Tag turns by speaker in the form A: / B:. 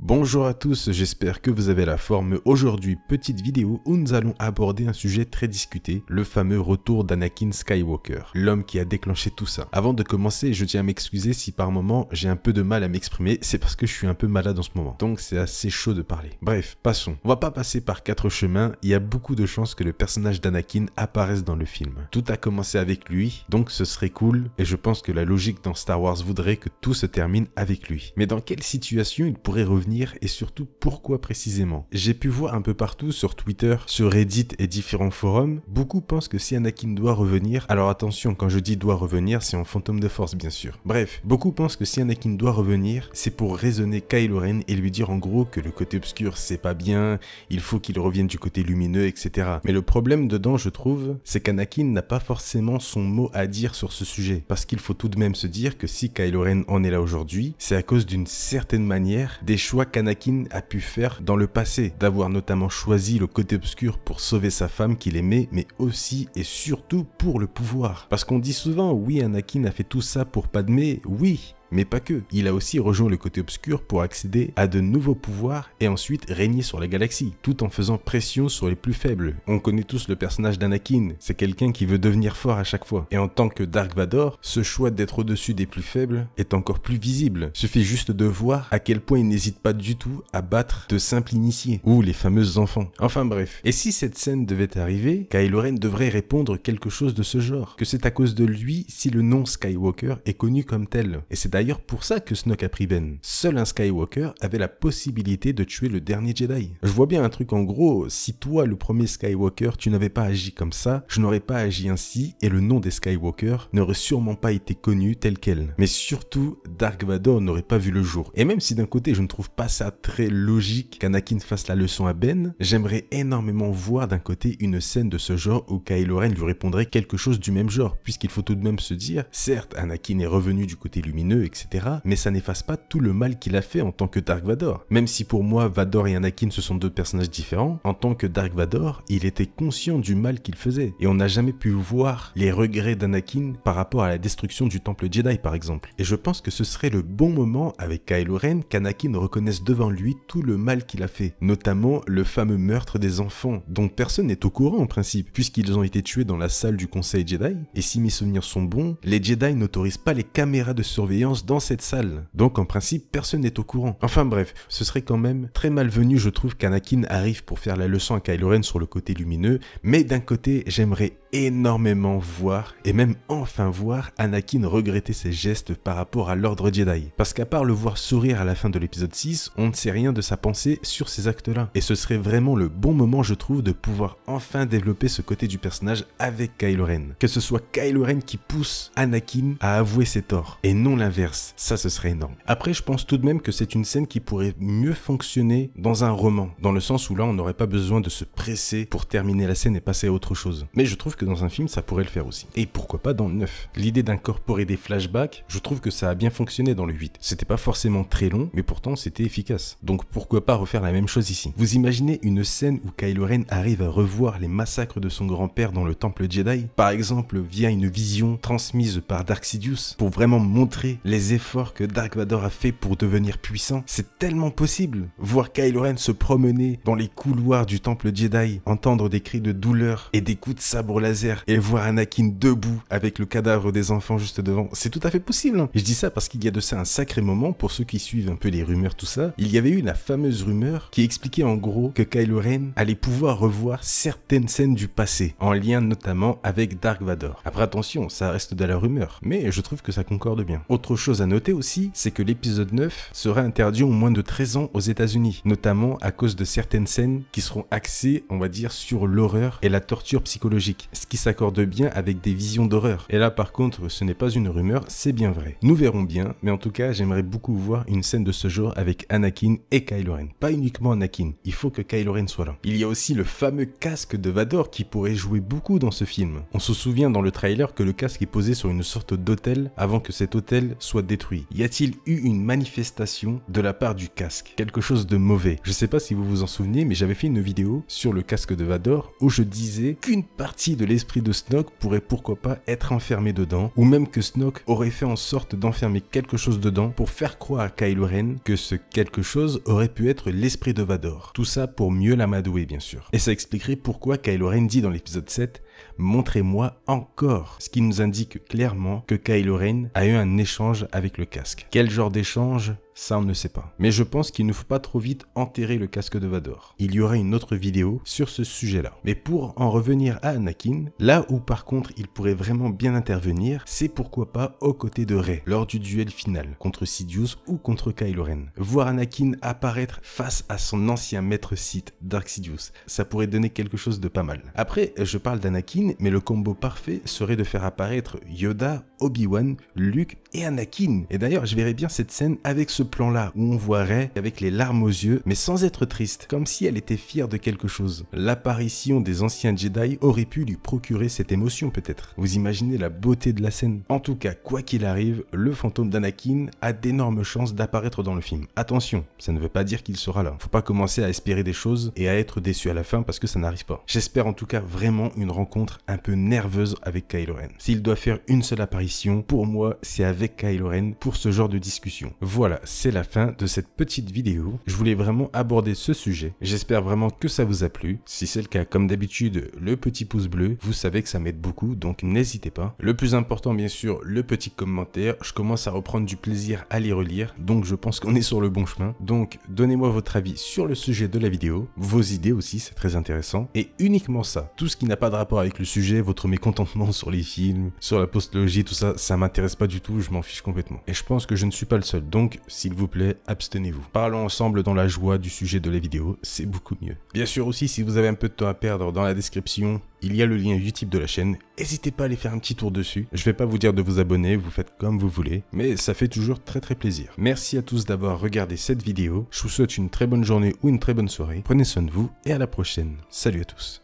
A: Bonjour à tous, j'espère que vous avez la forme. Aujourd'hui, petite vidéo où nous allons aborder un sujet très discuté, le fameux retour d'Anakin Skywalker, l'homme qui a déclenché tout ça. Avant de commencer, je tiens à m'excuser si par moment j'ai un peu de mal à m'exprimer, c'est parce que je suis un peu malade en ce moment, donc c'est assez chaud de parler. Bref, passons. On va pas passer par quatre chemins, il y a beaucoup de chances que le personnage d'Anakin apparaisse dans le film. Tout a commencé avec lui, donc ce serait cool, et je pense que la logique dans Star Wars voudrait que tout se termine avec lui. Mais dans quelle situation il pourrait revenir et surtout pourquoi précisément. J'ai pu voir un peu partout sur Twitter, sur Reddit et différents forums, beaucoup pensent que si Anakin doit revenir, alors attention quand je dis doit revenir c'est en fantôme de force bien sûr. Bref, beaucoup pensent que si Anakin doit revenir c'est pour raisonner Kylo Ren et lui dire en gros que le côté obscur c'est pas bien, il faut qu'il revienne du côté lumineux etc. Mais le problème dedans je trouve c'est qu'Anakin n'a pas forcément son mot à dire sur ce sujet parce qu'il faut tout de même se dire que si Kylo Ren en est là aujourd'hui c'est à cause d'une certaine manière des choix qu'Anakin a pu faire dans le passé, d'avoir notamment choisi le côté obscur pour sauver sa femme qu'il aimait, mais aussi et surtout pour le pouvoir. Parce qu'on dit souvent, oui, Anakin a fait tout ça pour Padmé, oui, mais pas que, il a aussi rejoint le côté obscur pour accéder à de nouveaux pouvoirs et ensuite régner sur la galaxie, tout en faisant pression sur les plus faibles. On connaît tous le personnage d'Anakin, c'est quelqu'un qui veut devenir fort à chaque fois. Et en tant que Dark Vador, ce choix d'être au-dessus des plus faibles est encore plus visible. Suffit juste de voir à quel point il n'hésite pas du tout à battre de simples initiés, ou les fameuses enfants. Enfin bref. Et si cette scène devait arriver, Kylo Ren devrait répondre quelque chose de ce genre, que c'est à cause de lui si le nom Skywalker est connu comme tel. Et c'est d'ailleurs pour ça que Snoke a pris Ben. Seul un Skywalker avait la possibilité de tuer le dernier Jedi. Je vois bien un truc en gros, si toi le premier Skywalker tu n'avais pas agi comme ça, je n'aurais pas agi ainsi et le nom des Skywalker n'aurait sûrement pas été connu tel quel. Mais surtout, Dark Vador n'aurait pas vu le jour. Et même si d'un côté je ne trouve pas ça très logique qu'Anakin fasse la leçon à Ben, j'aimerais énormément voir d'un côté une scène de ce genre où Kylo Ren lui répondrait quelque chose du même genre, puisqu'il faut tout de même se dire, certes Anakin est revenu du côté lumineux, etc., mais ça n'efface pas tout le mal qu'il a fait en tant que Dark Vador. Même si pour moi Vador et Anakin ce sont deux personnages différents, en tant que Dark Vador, il était conscient du mal qu'il faisait, et on n'a jamais pu voir les regrets d'Anakin par rapport à la destruction du temple Jedi par exemple. Et je pense que ce ce serait le bon moment avec Kylo Ren qu'Anakin reconnaisse devant lui tout le mal qu'il a fait, notamment le fameux meurtre des enfants, dont personne n'est au courant en principe, puisqu'ils ont été tués dans la salle du Conseil Jedi, et si mes souvenirs sont bons, les Jedi n'autorisent pas les caméras de surveillance dans cette salle, donc en principe personne n'est au courant. Enfin bref, ce serait quand même très malvenu je trouve qu'Anakin arrive pour faire la leçon à Kylo Ren sur le côté lumineux, mais d'un côté j'aimerais énormément voir, et même enfin voir Anakin regretter ses gestes par rapport à l'ordre Jedi. Parce qu'à part le voir sourire à la fin de l'épisode 6, on ne sait rien de sa pensée sur ces actes-là. Et ce serait vraiment le bon moment, je trouve, de pouvoir enfin développer ce côté du personnage avec Kylo Ren. Que ce soit Kylo Ren qui pousse Anakin à avouer ses torts, et non l'inverse. Ça, ce serait énorme. Après, je pense tout de même que c'est une scène qui pourrait mieux fonctionner dans un roman, dans le sens où là, on n'aurait pas besoin de se presser pour terminer la scène et passer à autre chose. Mais je trouve que dans un film, ça pourrait le faire aussi. Et pourquoi pas dans le 9. L'idée d'incorporer des flashbacks, je trouve que ça a bien fonctionné dans le 8. C'était pas forcément très long, mais pourtant c'était efficace. Donc pourquoi pas refaire la même chose ici Vous imaginez une scène où Kylo Ren arrive à revoir les massacres de son grand-père dans le temple Jedi Par exemple via une vision transmise par Dark Sidious pour vraiment montrer les efforts que Dark Vador a fait pour devenir puissant C'est tellement possible Voir Kylo Ren se promener dans les couloirs du temple Jedi, entendre des cris de douleur et des coups de sabre laser et voir Anakin debout avec le cadavre des enfants juste devant, c'est tout à fait possible. Hein. Je dis ça parce que il y a de ça un sacré moment, pour ceux qui suivent un peu les rumeurs, tout ça, il y avait eu la fameuse rumeur qui expliquait en gros que Kylo Ren allait pouvoir revoir certaines scènes du passé, en lien notamment avec Dark Vador. Après attention, ça reste de la rumeur, mais je trouve que ça concorde bien. Autre chose à noter aussi, c'est que l'épisode 9 sera interdit en moins de 13 ans aux États-Unis, notamment à cause de certaines scènes qui seront axées, on va dire, sur l'horreur et la torture psychologique, ce qui s'accorde bien avec des visions d'horreur. Et là par contre, ce n'est pas une rumeur, c'est bien vrai. Nous verrons bien mais en tout cas, j'aimerais beaucoup voir une scène de ce genre avec Anakin et Kylo Ren. Pas uniquement Anakin, il faut que Kylo Ren soit là. Il y a aussi le fameux casque de Vador qui pourrait jouer beaucoup dans ce film. On se souvient dans le trailer que le casque est posé sur une sorte d'hôtel avant que cet hôtel soit détruit. Y a-t-il eu une manifestation de la part du casque Quelque chose de mauvais. Je sais pas si vous vous en souvenez, mais j'avais fait une vidéo sur le casque de Vador où je disais qu'une partie de l'esprit de Snoke pourrait pourquoi pas être enfermée dedans, ou même que Snoke aurait fait en sorte d'enfermer quelque chose dedans pour faire croire à Kylo Ren que ce quelque chose aurait pu être l'esprit de Vador. Tout ça pour mieux l'amadouer bien sûr. Et ça expliquerait pourquoi Kylo Ren dit dans l'épisode 7 Montrez-moi encore ce qui nous indique clairement que Kylo Ren a eu un échange avec le casque. Quel genre d'échange ça, on ne sait pas. Mais je pense qu'il ne faut pas trop vite enterrer le casque de Vador. Il y aura une autre vidéo sur ce sujet-là. Mais pour en revenir à Anakin, là où par contre il pourrait vraiment bien intervenir, c'est pourquoi pas aux côtés de Rey, lors du duel final, contre Sidious ou contre Kylo Ren. Voir Anakin apparaître face à son ancien maître Sith, Dark Sidious, ça pourrait donner quelque chose de pas mal. Après, je parle d'Anakin, mais le combo parfait serait de faire apparaître Yoda, Obi-Wan, Luke et Anakin. Et d'ailleurs, je verrais bien cette scène avec ce plan-là, où on voit avec les larmes aux yeux, mais sans être triste, comme si elle était fière de quelque chose. L'apparition des anciens Jedi aurait pu lui procurer cette émotion peut-être. Vous imaginez la beauté de la scène. En tout cas, quoi qu'il arrive, le fantôme d'Anakin a d'énormes chances d'apparaître dans le film. Attention, ça ne veut pas dire qu'il sera là. Faut pas commencer à espérer des choses et à être déçu à la fin parce que ça n'arrive pas. J'espère en tout cas vraiment une rencontre un peu nerveuse avec Kylo Ren. S'il doit faire une seule apparition, pour moi, c'est avec avec Kylo Ren pour ce genre de discussion. Voilà, c'est la fin de cette petite vidéo. Je voulais vraiment aborder ce sujet. J'espère vraiment que ça vous a plu. Si c'est le cas, comme d'habitude, le petit pouce bleu, vous savez que ça m'aide beaucoup, donc n'hésitez pas. Le plus important, bien sûr, le petit commentaire. Je commence à reprendre du plaisir à les relire, donc je pense qu'on est sur le bon chemin. Donc, donnez-moi votre avis sur le sujet de la vidéo, vos idées aussi, c'est très intéressant, et uniquement ça. Tout ce qui n'a pas de rapport avec le sujet, votre mécontentement sur les films, sur la postologie, tout ça, ça m'intéresse pas du tout, je m'en fiche complètement. Et je pense que je ne suis pas le seul, donc s'il vous plaît, abstenez-vous. Parlons ensemble dans la joie du sujet de la vidéo, c'est beaucoup mieux. Bien sûr aussi, si vous avez un peu de temps à perdre dans la description, il y a le lien YouTube de la chaîne, n'hésitez pas à aller faire un petit tour dessus. Je vais pas vous dire de vous abonner, vous faites comme vous voulez, mais ça fait toujours très très plaisir. Merci à tous d'avoir regardé cette vidéo, je vous souhaite une très bonne journée ou une très bonne soirée, prenez soin de vous et à la prochaine. Salut à tous.